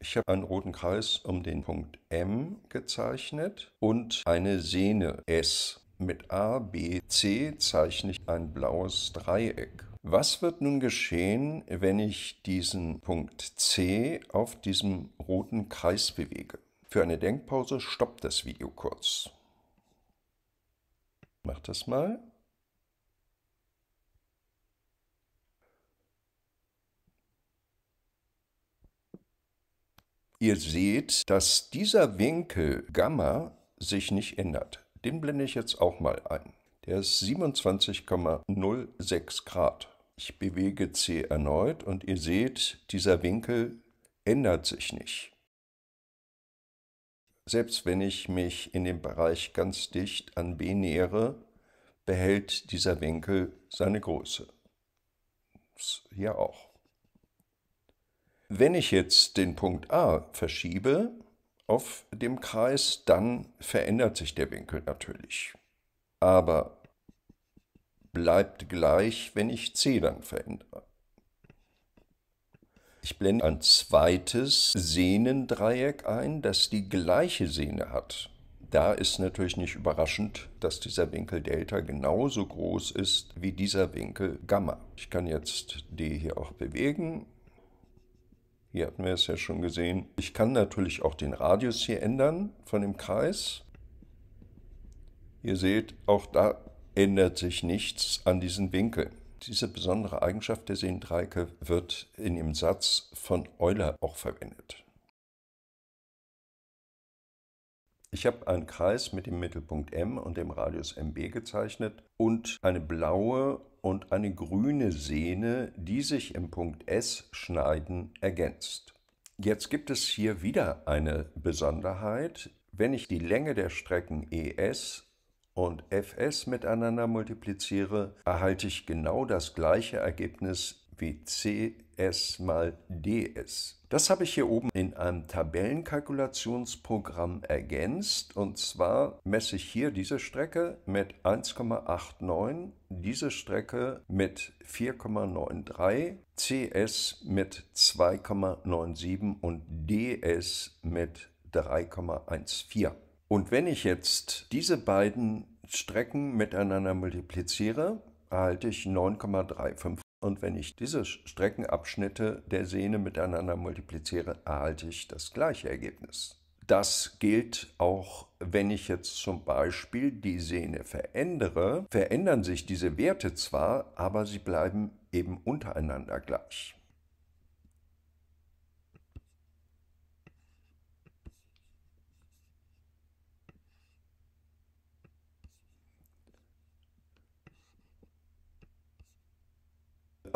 Ich habe einen roten Kreis um den Punkt M gezeichnet und eine Sehne S. Mit A, B, C zeichne ich ein blaues Dreieck. Was wird nun geschehen, wenn ich diesen Punkt C auf diesem roten Kreis bewege? Für eine Denkpause stoppt das Video kurz. Mach das mal. Ihr seht, dass dieser Winkel Gamma sich nicht ändert. Den blende ich jetzt auch mal ein. Der ist 27,06 Grad. Ich bewege C erneut und ihr seht, dieser Winkel ändert sich nicht. Selbst wenn ich mich in dem Bereich ganz dicht an B nähere, behält dieser Winkel seine Größe. Hier auch. Wenn ich jetzt den Punkt A verschiebe auf dem Kreis, dann verändert sich der Winkel natürlich. Aber bleibt gleich, wenn ich C dann verändere. Ich blende ein zweites Sehnendreieck ein, das die gleiche Sehne hat. Da ist natürlich nicht überraschend, dass dieser Winkel Delta genauso groß ist wie dieser Winkel Gamma. Ich kann jetzt D hier auch bewegen hier hatten wir es ja schon gesehen. Ich kann natürlich auch den Radius hier ändern von dem Kreis. Ihr seht, auch da ändert sich nichts an diesen Winkel. Diese besondere Eigenschaft der Sehendreiecke wird in dem Satz von Euler auch verwendet. Ich habe einen Kreis mit dem Mittelpunkt M und dem Radius MB gezeichnet und eine blaue und eine grüne Sehne, die sich im Punkt S schneiden, ergänzt. Jetzt gibt es hier wieder eine Besonderheit. Wenn ich die Länge der Strecken ES und fs miteinander multipliziere, erhalte ich genau das gleiche Ergebnis wie cs mal ds. Das habe ich hier oben in einem Tabellenkalkulationsprogramm ergänzt und zwar messe ich hier diese Strecke mit 1,89, diese Strecke mit 4,93, cs mit 2,97 und ds mit 3,14. Und wenn ich jetzt diese beiden Strecken miteinander multipliziere, erhalte ich 9,35 und wenn ich diese Streckenabschnitte der Sehne miteinander multipliziere, erhalte ich das gleiche Ergebnis. Das gilt auch, wenn ich jetzt zum Beispiel die Sehne verändere, verändern sich diese Werte zwar, aber sie bleiben eben untereinander gleich.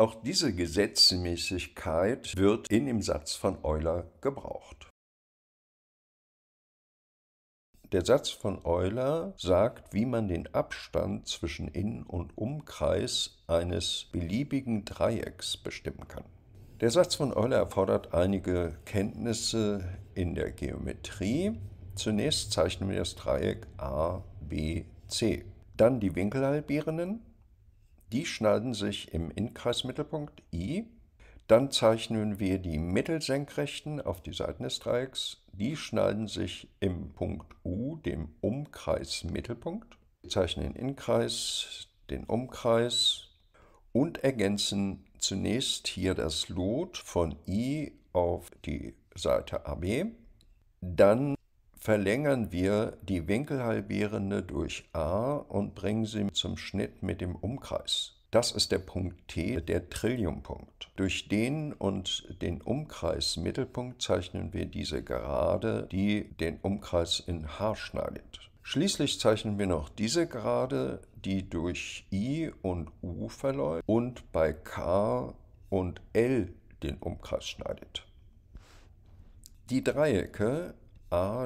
Auch diese Gesetzmäßigkeit wird in dem Satz von Euler gebraucht. Der Satz von Euler sagt, wie man den Abstand zwischen Innen- und Umkreis eines beliebigen Dreiecks bestimmen kann. Der Satz von Euler erfordert einige Kenntnisse in der Geometrie. Zunächst zeichnen wir das Dreieck A, B, C. dann die Winkelhalbierenden, die schneiden sich im Innenkreismittelpunkt I. Dann zeichnen wir die Mittelsenkrechten auf die Seiten des Dreiecks. Die schneiden sich im Punkt U, dem Umkreismittelpunkt. Wir zeichnen den Innenkreis, den Umkreis und ergänzen zunächst hier das Lot von I auf die Seite AB. Dann verlängern wir die Winkelhalbierende durch a und bringen sie zum Schnitt mit dem Umkreis. Das ist der Punkt T, der Trilliumpunkt. Durch den und den Umkreismittelpunkt zeichnen wir diese Gerade, die den Umkreis in H schneidet. Schließlich zeichnen wir noch diese Gerade, die durch I und U verläuft und bei K und L den Umkreis schneidet. Die Dreiecke A,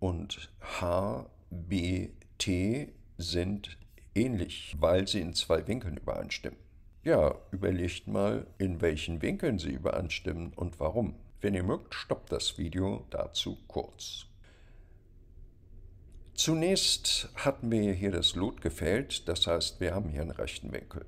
und HBT sind ähnlich, weil sie in zwei Winkeln übereinstimmen. Ja, überlegt mal, in welchen Winkeln sie übereinstimmen und warum. Wenn ihr mögt, stoppt das Video dazu kurz. Zunächst hatten wir hier das Lotgefällt, das heißt, wir haben hier einen rechten Winkel.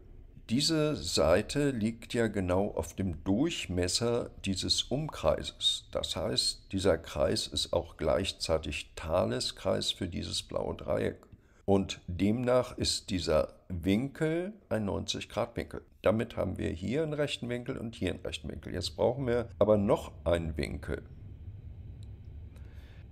Diese Seite liegt ja genau auf dem Durchmesser dieses Umkreises. Das heißt, dieser Kreis ist auch gleichzeitig Thaleskreis für dieses blaue Dreieck. Und demnach ist dieser Winkel ein 90-Grad-Winkel. Damit haben wir hier einen rechten Winkel und hier einen rechten Winkel. Jetzt brauchen wir aber noch einen Winkel.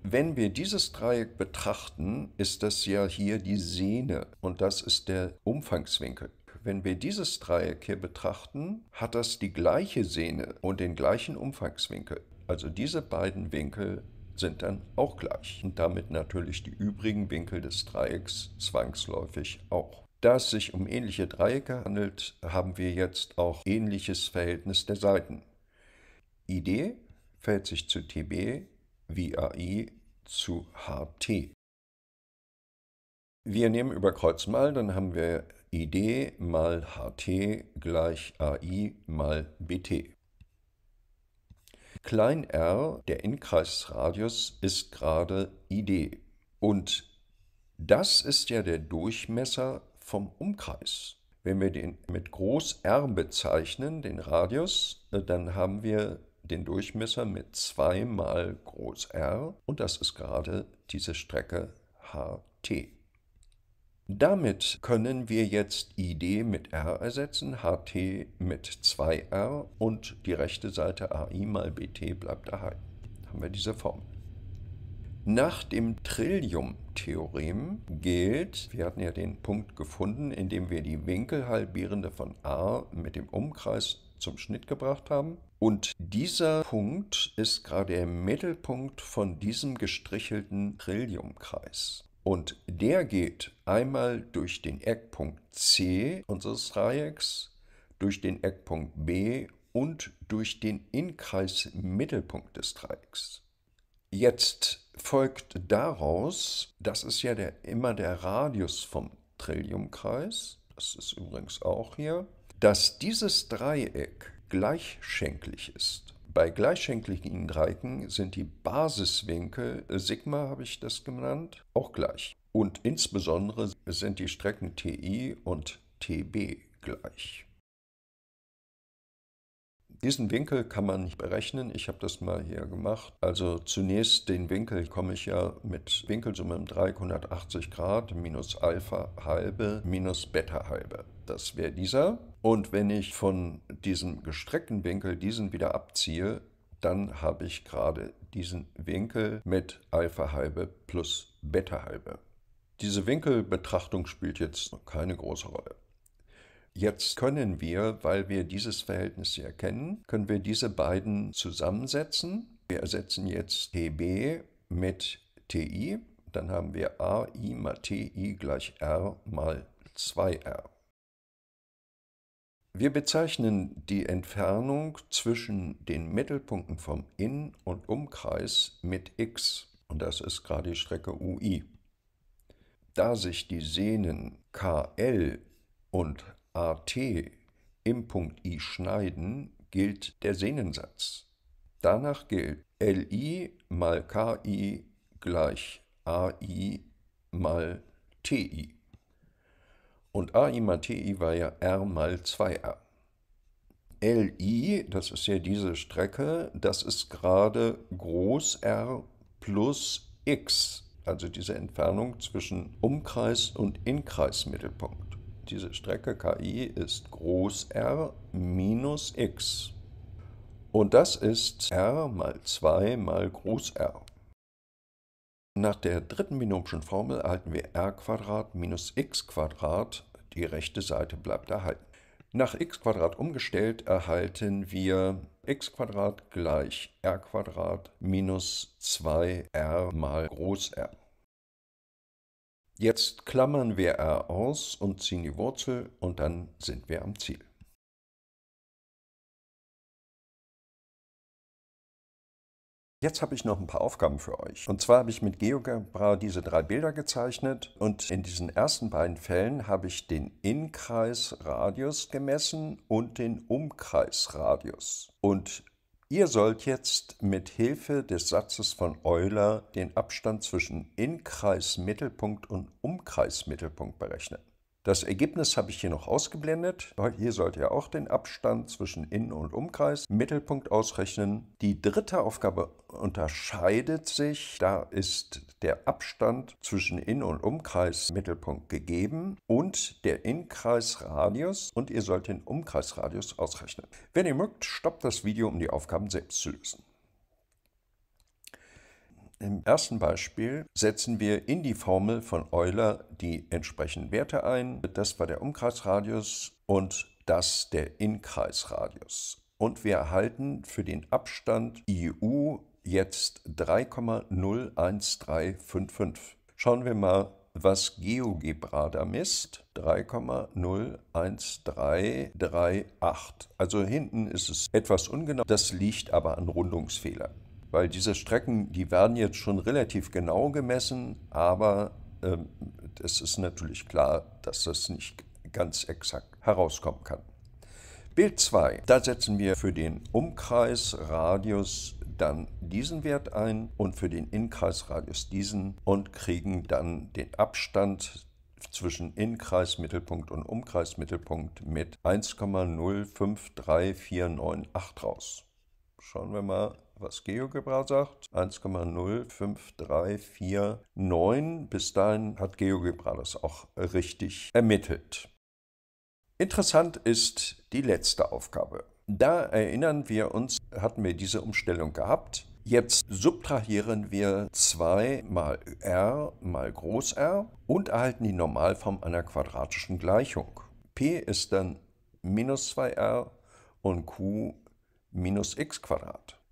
Wenn wir dieses Dreieck betrachten, ist das ja hier die Sehne und das ist der Umfangswinkel. Wenn wir dieses Dreieck hier betrachten, hat das die gleiche Sehne und den gleichen Umfangswinkel. Also diese beiden Winkel sind dann auch gleich und damit natürlich die übrigen Winkel des Dreiecks zwangsläufig auch. Da es sich um ähnliche Dreiecke handelt, haben wir jetzt auch ähnliches Verhältnis der Seiten. ID verhält sich zu TB, wie AI zu HT. Wir nehmen über Kreuz mal, dann haben wir Id mal ht gleich ai mal bt. Klein r, der Inkreisradius, ist gerade Id. Und das ist ja der Durchmesser vom Umkreis. Wenn wir den mit groß R bezeichnen, den Radius, äh, dann haben wir den Durchmesser mit 2 mal groß R und das ist gerade diese Strecke ht. Damit können wir jetzt ID mit R ersetzen, HT mit 2R und die rechte Seite AI mal BT bleibt erhalten. Haben wir diese Formel. Nach dem Trillium-Theorem gilt, wir hatten ja den Punkt gefunden, in dem wir die Winkelhalbierende von R mit dem Umkreis zum Schnitt gebracht haben. Und dieser Punkt ist gerade der Mittelpunkt von diesem gestrichelten Trilliumkreis. Und der geht einmal durch den Eckpunkt C unseres Dreiecks, durch den Eckpunkt B und durch den Inkreismittelpunkt des Dreiecks. Jetzt folgt daraus, das ist ja der, immer der Radius vom Trilliumkreis, das ist übrigens auch hier, dass dieses Dreieck gleichschenklich ist. Bei gleichschenkligen Dreiecken sind die Basiswinkel, äh, Sigma habe ich das genannt, auch gleich. Und insbesondere sind die Strecken TI und TB gleich. Diesen Winkel kann man berechnen. Ich habe das mal hier gemacht. Also zunächst den Winkel komme ich ja mit Winkelsumme im 380 Grad minus Alpha halbe minus Beta halbe. Das wäre dieser. Und wenn ich von diesem gestreckten Winkel diesen wieder abziehe, dann habe ich gerade diesen Winkel mit Alpha halbe plus Beta halbe. Diese Winkelbetrachtung spielt jetzt keine große Rolle. Jetzt können wir, weil wir dieses Verhältnis hier kennen, können wir diese beiden zusammensetzen. Wir ersetzen jetzt TB mit TI. Dann haben wir AI mal TI gleich R mal 2R. Wir bezeichnen die Entfernung zwischen den Mittelpunkten vom In- und Umkreis mit x. Und das ist gerade die Strecke UI. Da sich die Sehnen KL und AT im Punkt I schneiden gilt der Sehnensatz. Danach gilt LI mal KI gleich AI mal TI. Und AI mal TI war ja R mal 2 r LI, das ist ja diese Strecke, das ist gerade groß R plus X, also diese Entfernung zwischen Umkreis und Inkreismittelpunkt diese Strecke KI ist groß R minus x. Und das ist R mal 2 mal groß R. Nach der dritten binomischen Formel erhalten wir R minus x Die rechte Seite bleibt erhalten. Nach x umgestellt erhalten wir x gleich R minus 2R mal groß R. Jetzt klammern wir r aus und ziehen die Wurzel und dann sind wir am Ziel. Jetzt habe ich noch ein paar Aufgaben für euch. Und zwar habe ich mit GeoGebra diese drei Bilder gezeichnet und in diesen ersten beiden Fällen habe ich den Inkreisradius gemessen und den Umkreisradius. Und Ihr sollt jetzt mit Hilfe des Satzes von Euler den Abstand zwischen Inkreismittelpunkt und Umkreismittelpunkt berechnen. Das Ergebnis habe ich hier noch ausgeblendet. Hier sollt ihr auch den Abstand zwischen Innen- und Umkreis, Mittelpunkt ausrechnen. Die dritte Aufgabe unterscheidet sich. Da ist der Abstand zwischen Innen- und Umkreis, Mittelpunkt gegeben und der Innenkreisradius und ihr sollt den Umkreisradius ausrechnen. Wenn ihr mögt, stoppt das Video, um die Aufgaben selbst zu lösen. Im ersten Beispiel setzen wir in die Formel von Euler die entsprechenden Werte ein. Das war der Umkreisradius und das der Inkreisradius. Und wir erhalten für den Abstand IU jetzt 3,01355. Schauen wir mal, was GeoGebra da misst. 3,01338. Also hinten ist es etwas ungenau. Das liegt aber an Rundungsfehler weil diese Strecken, die werden jetzt schon relativ genau gemessen, aber ähm, es ist natürlich klar, dass das nicht ganz exakt herauskommen kann. Bild 2, da setzen wir für den Umkreisradius dann diesen Wert ein und für den Inkreisradius diesen und kriegen dann den Abstand zwischen Inkreismittelpunkt und Umkreismittelpunkt mit 1,053498 raus. Schauen wir mal, was GeoGebra sagt. 1,05349. Bis dahin hat GeoGebra das auch richtig ermittelt. Interessant ist die letzte Aufgabe. Da erinnern wir uns, hatten wir diese Umstellung gehabt. Jetzt subtrahieren wir 2 mal r mal groß R und erhalten die Normalform einer quadratischen Gleichung. P ist dann minus 2r und Q minus x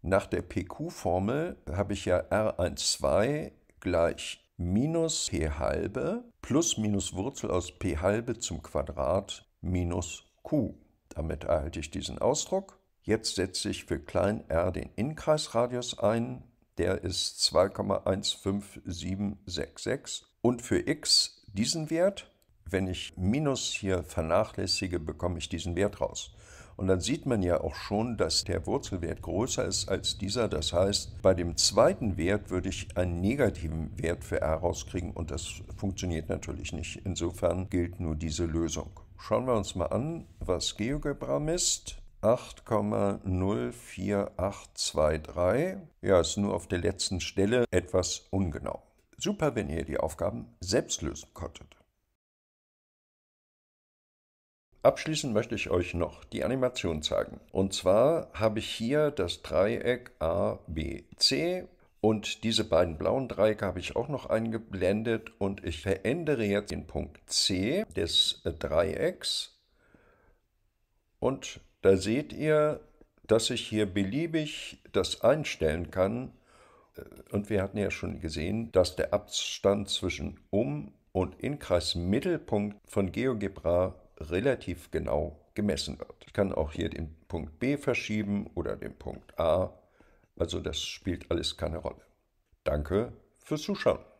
Nach der PQ-Formel habe ich ja R12 gleich minus p halbe plus minus Wurzel aus p halbe zum Quadrat minus q. Damit erhalte ich diesen Ausdruck. Jetzt setze ich für klein r den Innenkreisradius ein. Der ist 2,15766. Und für x diesen Wert. Wenn ich minus hier vernachlässige, bekomme ich diesen Wert raus. Und dann sieht man ja auch schon, dass der Wurzelwert größer ist als dieser. Das heißt, bei dem zweiten Wert würde ich einen negativen Wert für r rauskriegen und das funktioniert natürlich nicht. Insofern gilt nur diese Lösung. Schauen wir uns mal an, was GeoGebra misst. 8,04823. Ja, ist nur auf der letzten Stelle etwas ungenau. Super, wenn ihr die Aufgaben selbst lösen konntet. Abschließend möchte ich euch noch die Animation zeigen. Und zwar habe ich hier das Dreieck A, B, C und diese beiden blauen Dreiecke habe ich auch noch eingeblendet und ich verändere jetzt den Punkt C des äh, Dreiecks. Und da seht ihr, dass ich hier beliebig das einstellen kann. Äh, und wir hatten ja schon gesehen, dass der Abstand zwischen Um- und Inkreismittelpunkt von GeoGebra relativ genau gemessen wird. Ich kann auch hier den Punkt B verschieben oder den Punkt A. Also das spielt alles keine Rolle. Danke fürs Zuschauen.